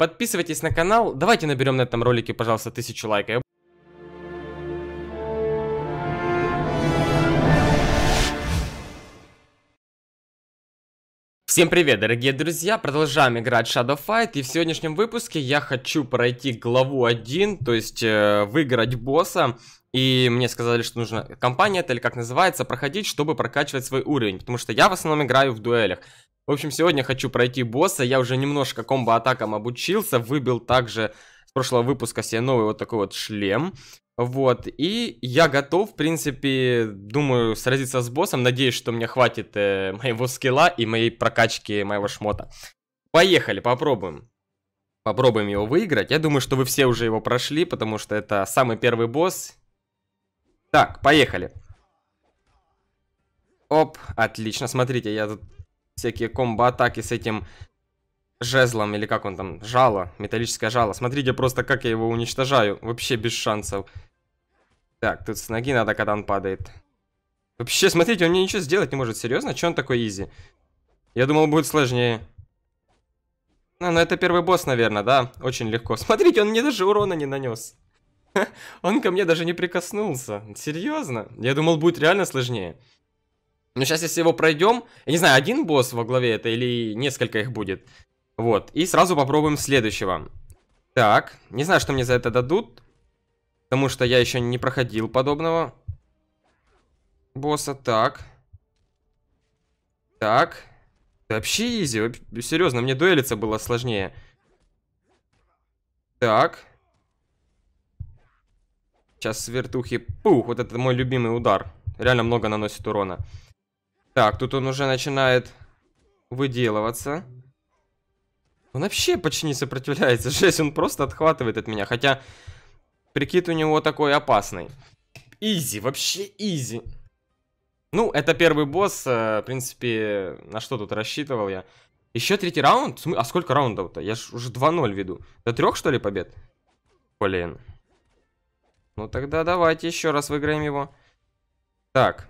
Подписывайтесь на канал. Давайте наберем на этом ролике, пожалуйста, тысячу лайков. Всем привет, дорогие друзья! Продолжаем играть Shadow Fight, и в сегодняшнем выпуске я хочу пройти главу 1, то есть э, выиграть босса, и мне сказали, что нужно компания, это или как называется, проходить, чтобы прокачивать свой уровень, потому что я в основном играю в дуэлях. В общем, сегодня хочу пройти босса. Я уже немножко комбо-атакам обучился. Выбил также с прошлого выпуска себе новый вот такой вот шлем. Вот, и я готов, в принципе, думаю, сразиться с боссом. Надеюсь, что мне хватит э, моего скилла и моей прокачки моего шмота. Поехали, попробуем. Попробуем его выиграть. Я думаю, что вы все уже его прошли, потому что это самый первый босс. Так, поехали. Оп, отлично. Смотрите, я тут всякие комбо-атаки с этим жезлом, или как он там, жало, металлическое жало. Смотрите просто, как я его уничтожаю, вообще без шансов. Так, тут с ноги надо, когда он падает. Вообще, смотрите, он мне ничего сделать не может, серьезно? Че он такой изи? Я думал, будет сложнее. А, ну это первый босс, наверное, да? Очень легко. Смотрите, он мне даже урона не нанес. Он ко мне даже не прикоснулся. Серьезно? Я думал, будет реально сложнее. Но ну, сейчас, если его пройдем, я не знаю, один босс во главе это или несколько их будет. Вот, и сразу попробуем следующего. Так, не знаю, что мне за это дадут, потому что я еще не проходил подобного босса. Так. Так. Да вообще изи, серьезно, мне дуэлиться было сложнее. Так. Сейчас с вертухи, пух, вот это мой любимый удар. Реально много наносит урона. Так, тут он уже начинает выделываться. Он вообще почти не сопротивляется. Жесть, он просто отхватывает от меня. Хотя прикид у него такой опасный. Изи, вообще изи. Ну, это первый босс. Э, в принципе, на что тут рассчитывал я. Еще третий раунд? А сколько раундов-то? Я же уже 2-0 веду. До трех, что ли, побед? Блин. Ну тогда давайте еще раз выиграем его. Так.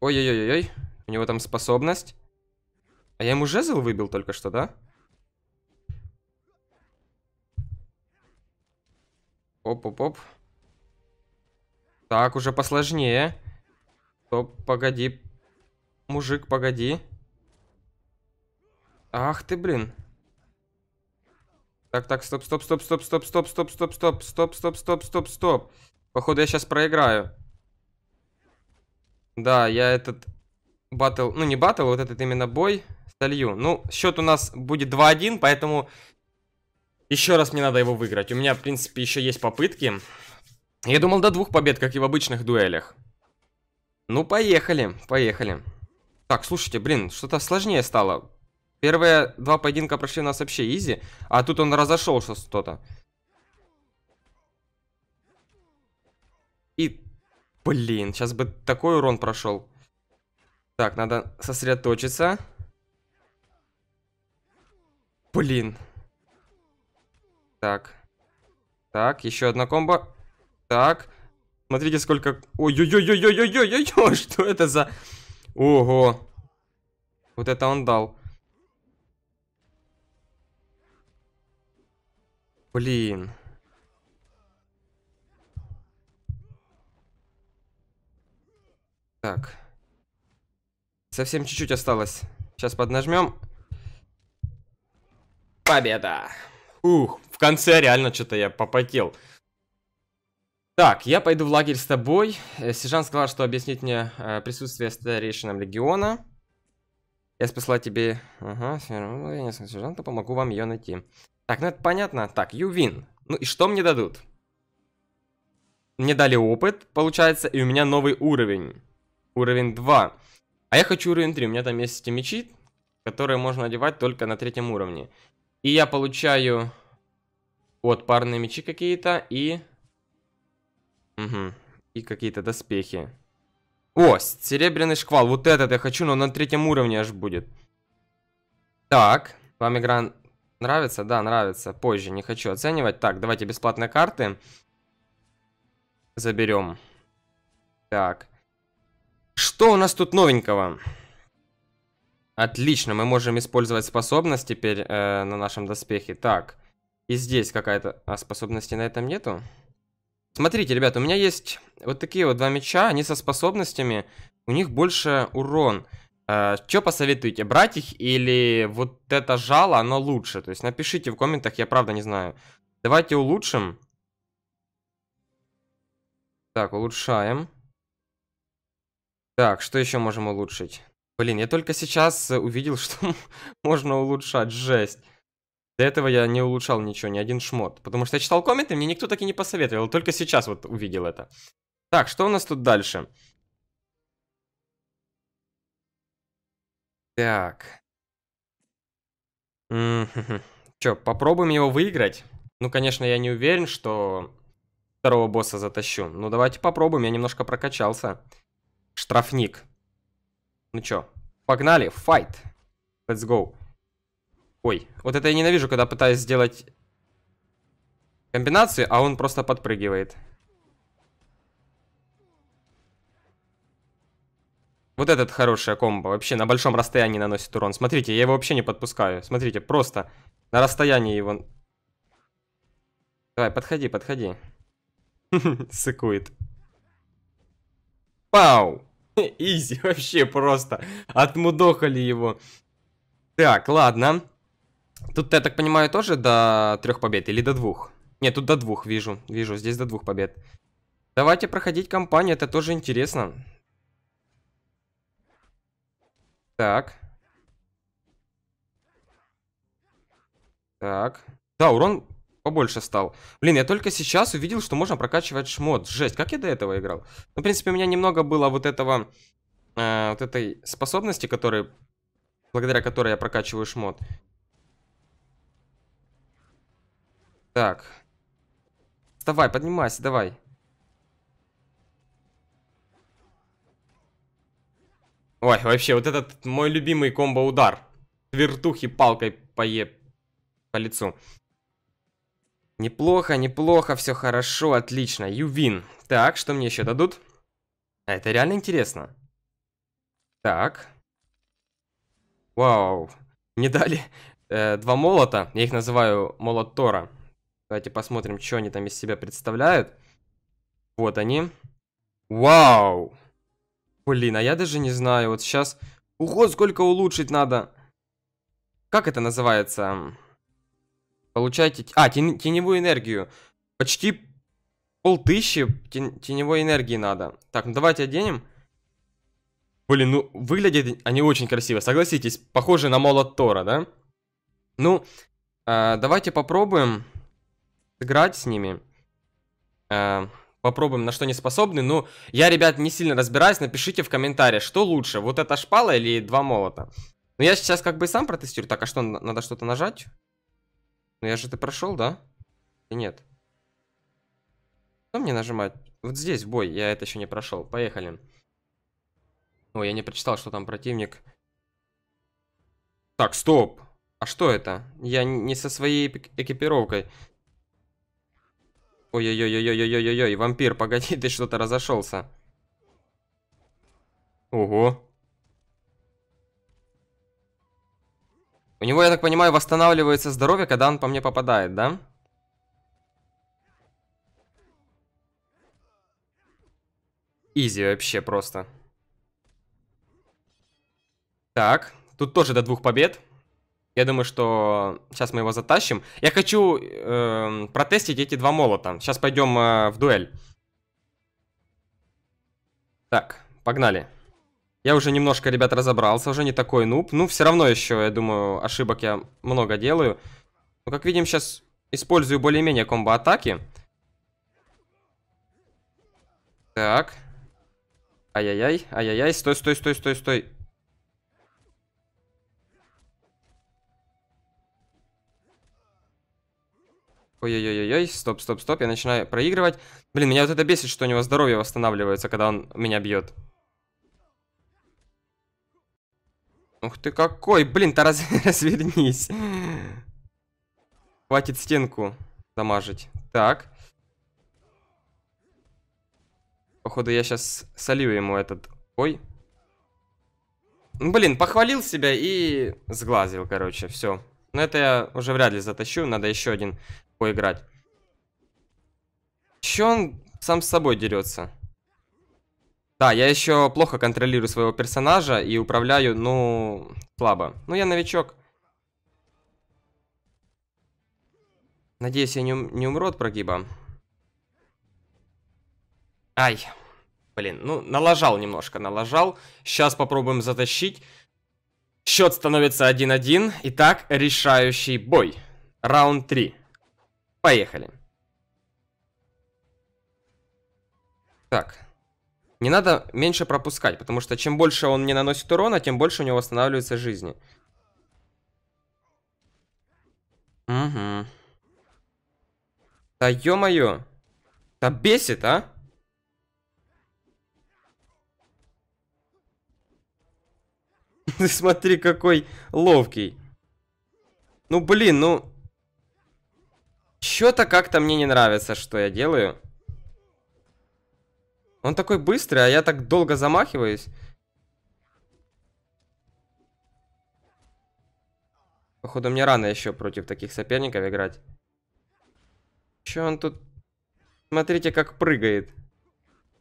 Ой-ой-ой-ой. У него там способность. А я ему жезл выбил только что, да? Оп-оп-оп. Так, уже посложнее. Топ, погоди. Мужик, погоди. Ах ты, блин. Так, так, стоп, стоп, стоп, стоп, стоп, стоп, стоп, стоп, стоп, стоп, стоп, стоп, стоп, стоп. Походу я сейчас проиграю. Да, я этот батл, ну не батл, а вот этот именно бой солью. Ну, счет у нас будет 2-1, поэтому еще раз мне надо его выиграть. У меня, в принципе, еще есть попытки. Я думал до двух побед, как и в обычных дуэлях. Ну, поехали, поехали. Так, слушайте, блин, что-то сложнее стало. Первые два поединка прошли у нас вообще изи, а тут он разошелся что-то. И Блин, сейчас бы такой урон прошел. Так, надо сосредоточиться. Блин. Так. Так, еще одна комба. Так. Смотрите, сколько... Ой-ой-ой-ой-ой-ой-ой-ой, что это за... Ого. Вот это он дал. Блин. Так. Совсем чуть-чуть осталось. Сейчас поднажмем. Победа! Ух, в конце реально что-то я попотел. Так, я пойду в лагерь с тобой. Э, Сержант сказал, что объяснить мне э, присутствие старейшинам легиона. Я спасла тебе... Ага, ну, я не знаю, сержанта, помогу вам ее найти. Так, ну это понятно. Так, Ювин. Ну и что мне дадут? Мне дали опыт, получается, и у меня новый уровень уровень 2. А я хочу уровень 3, у меня там есть эти мечи, которые можно одевать только на третьем уровне. И я получаю вот парные мечи какие-то и... Угу. И какие-то доспехи. О, серебряный шквал, вот этот я хочу, но на третьем уровне аж будет. Так, вам игра нравится? Да, нравится, позже, не хочу оценивать. Так, давайте бесплатные карты заберем. Так. Что у нас тут новенького? Отлично, мы можем использовать способность теперь э, на нашем доспехе. Так, и здесь какая-то... А способности на этом нету? Смотрите, ребят, у меня есть вот такие вот два меча. Они со способностями. У них больше урон. Э, что посоветуете, брать их или вот это жало, оно лучше? То есть напишите в комментах, я правда не знаю. Давайте улучшим. Так, улучшаем. Так, что еще можем улучшить? Блин, я только сейчас э, увидел, что можно улучшать. Жесть. До этого я не улучшал ничего, ни один шмот. Потому что я читал комменты, мне никто так и не посоветовал. Только сейчас вот увидел это. Так, что у нас тут дальше? Так. Че, попробуем его выиграть? Ну, конечно, я не уверен, что второго босса затащу. Ну, давайте попробуем, я немножко прокачался. Штрафник. Ну чё, погнали, файт. Let's go. Ой, вот это я ненавижу, когда пытаюсь сделать комбинацию, а он просто подпрыгивает. Вот этот хорошая комбо. Вообще на большом расстоянии наносит урон. Смотрите, я его вообще не подпускаю. Смотрите, просто на расстоянии его... Давай, подходи, подходи. Сыкует. Пау! Изи, вообще просто. Отмудохали его. Так, ладно. Тут, я так понимаю, тоже до трех побед или до двух? Нет, тут до двух вижу. Вижу, здесь до двух побед. Давайте проходить кампанию, это тоже интересно. Так. Так. Да, урон побольше стал. Блин, я только сейчас увидел, что можно прокачивать шмот. Жесть, как я до этого играл? Ну, в принципе, у меня немного было вот этого... Э, вот этой способности, которая... Благодаря которой я прокачиваю шмот. Так. Вставай, поднимайся, давай. Ой, вообще, вот этот мой любимый комбо-удар. Вертухи палкой по е по лицу. Неплохо, неплохо, все хорошо, отлично. Ювин. Так, что мне еще дадут? А это реально интересно. Так. Вау. Мне дали э, два молота. Я их называю молот Тора. Давайте посмотрим, что они там из себя представляют. Вот они. Вау. Блин, а я даже не знаю. Вот сейчас... Ого, сколько улучшить надо. Как это называется? Получаете... А, тен... теневую энергию. Почти полтыщи тен... теневой энергии надо. Так, ну давайте оденем. Блин, ну выглядят они очень красиво, согласитесь. Похожи на молот Тора, да? Ну, э, давайте попробуем сыграть с ними. Э, попробуем, на что они способны. Ну, я, ребят, не сильно разбираюсь. Напишите в комментариях, что лучше, вот эта шпала или два молота. Ну, я сейчас как бы сам протестирую. Так, а что, надо что-то нажать? Ну я же это прошел, да? И нет. Что мне нажимать? Вот здесь бой, я это еще не прошел. Поехали. Ой, я не прочитал, что там противник. Так, стоп. А что это? Я не со своей экипировкой. Ой-ой-ой-ой-ой-ой-ой-ой, вампир, погоди, ты что-то разошелся. Ого. У него, я так понимаю, восстанавливается здоровье, когда он по мне попадает, да? Изи вообще просто. Так, тут тоже до двух побед. Я думаю, что сейчас мы его затащим. Я хочу э, протестить эти два молота. Сейчас пойдем э, в дуэль. Так, погнали. Погнали. Я уже немножко, ребят, разобрался, уже не такой нуб. Ну, все равно еще, я думаю, ошибок я много делаю. Но, ну, как видим, сейчас использую более-менее комбо-атаки. Так. Ай-яй-яй, ай-яй-яй, стой, стой, стой, стой, стой. Ой-ой-ой-ой, стоп, стоп, стоп, я начинаю проигрывать. Блин, меня вот это бесит, что у него здоровье восстанавливается, когда он меня бьет. Ух ты какой! Блин, то раз... развернись. Хватит стенку замажить. Так. Походу, я сейчас солью ему этот... Ой. Ну, блин, похвалил себя и сглазил, короче, все. Но это я уже вряд ли затащу, надо еще один поиграть. Че он сам с собой дерется? Да, я еще плохо контролирую своего персонажа и управляю, ну, слабо. Ну, я новичок. Надеюсь, я не, ум, не умру от прогиба. Ай. Блин, ну, налажал немножко, налажал. Сейчас попробуем затащить. Счет становится 1-1. Итак, решающий бой. Раунд 3. Поехали. Так. Не надо меньше пропускать, потому что чем больше он мне наносит урона, тем больше у него восстанавливается жизни. Угу. Да ё-моё. Да бесит, а? смотри, какой ловкий. Ну, блин, ну... Чё-то как-то мне не нравится, что я делаю. Он такой быстрый, а я так долго замахиваюсь. Походу, мне рано еще против таких соперников играть. Еще он тут... Смотрите, как прыгает.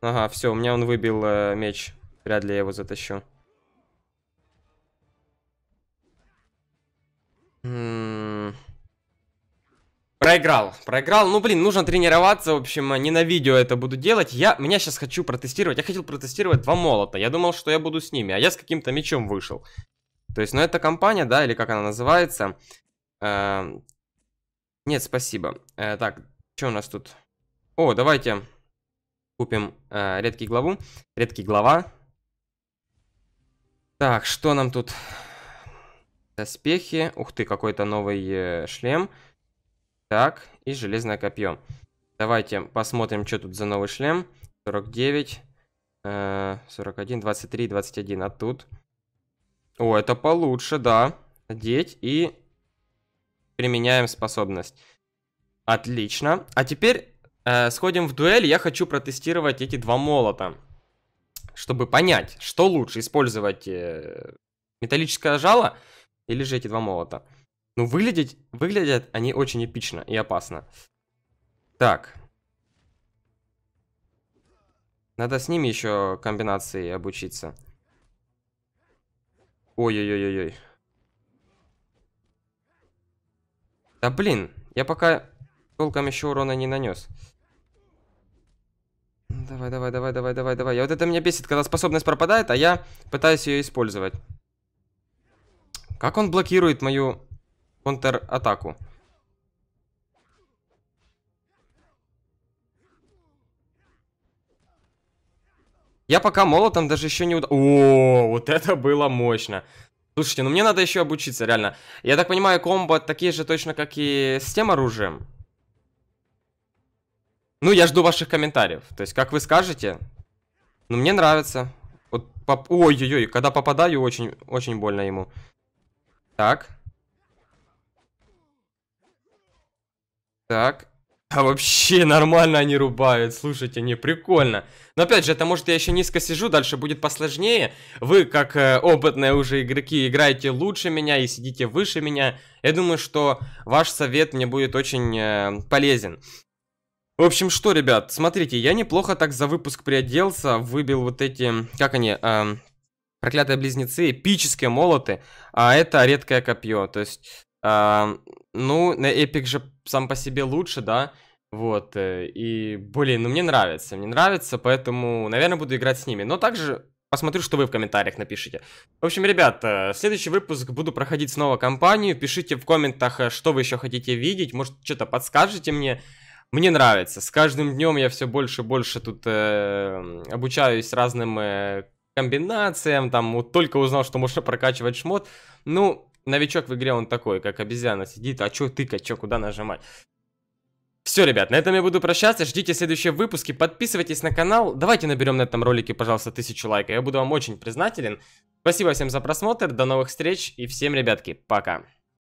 Ага, все, у меня он выбил э, меч. Вряд ли я его затащу. Проиграл, проиграл. Ну, блин, нужно тренироваться, в общем, а не на видео это буду делать. Я, меня сейчас хочу протестировать. Я хотел протестировать два молота. Я думал, что я буду с ними, а я с каким-то мечом вышел. То есть, ну, эта компания, да, или как она называется. Э, нет, спасибо. Э, так, что у нас тут? О, давайте купим э, редкий главу. Редкий глава. Так, что нам тут? Доспехи. Ух ты, какой-то новый э, шлем. Шлем. Так, и железное копье. Давайте посмотрим, что тут за новый шлем. 49, 41, 23, 21. А тут... О, это получше, да. Одеть и применяем способность. Отлично. А теперь э, сходим в дуэль. Я хочу протестировать эти два молота. Чтобы понять, что лучше использовать э, металлическое жало или же эти два молота. Ну выглядеть, выглядят они очень эпично и опасно. Так. Надо с ними еще комбинации обучиться. Ой-ой-ой-ой. Да блин, я пока толком еще урона не нанес. Давай, давай, давай, давай, давай, давай. Я вот это меня бесит, когда способность пропадает, а я пытаюсь ее использовать. Как он блокирует мою контр-атаку. Я пока молотом даже еще не... Уда... О, вот это было мощно. Слушайте, ну мне надо еще обучиться, реально. Я так понимаю, комбо такие же точно, как и с тем оружием. Ну, я жду ваших комментариев. То есть, как вы скажете. Ну, мне нравится. Вот, поп... Ой-ой-ой, когда попадаю, очень, очень больно ему. Так. Так. А вообще нормально они рубают, слушайте, не прикольно. Но опять же, это может я еще низко сижу, дальше будет посложнее. Вы, как э, опытные уже игроки, играете лучше меня и сидите выше меня. Я думаю, что ваш совет мне будет очень э, полезен. В общем, что, ребят, смотрите, я неплохо так за выпуск приоделся, выбил вот эти, как они, э, проклятые близнецы, эпические молоты, а это редкое копье, то есть... Э, ну, на Эпик же сам по себе лучше, да, вот, э, и, блин, ну мне нравится, мне нравится, поэтому, наверное, буду играть с ними. Но также посмотрю, что вы в комментариях напишите. В общем, ребят, следующий выпуск буду проходить снова компанию. Пишите в комментах, э, что вы еще хотите видеть, может, что-то подскажете мне. Мне нравится. С каждым днем я все больше и больше тут э, обучаюсь разным э, комбинациям. Там вот только узнал, что можно прокачивать шмот. Ну, новичок в игре, он такой, как обезьяна сидит, а чё тыкать, чё, куда нажимать? Все, ребят, на этом я буду прощаться, ждите следующие выпуски, подписывайтесь на канал, давайте наберем на этом ролике, пожалуйста, тысячу лайков, я буду вам очень признателен. Спасибо всем за просмотр, до новых встреч и всем, ребятки, пока.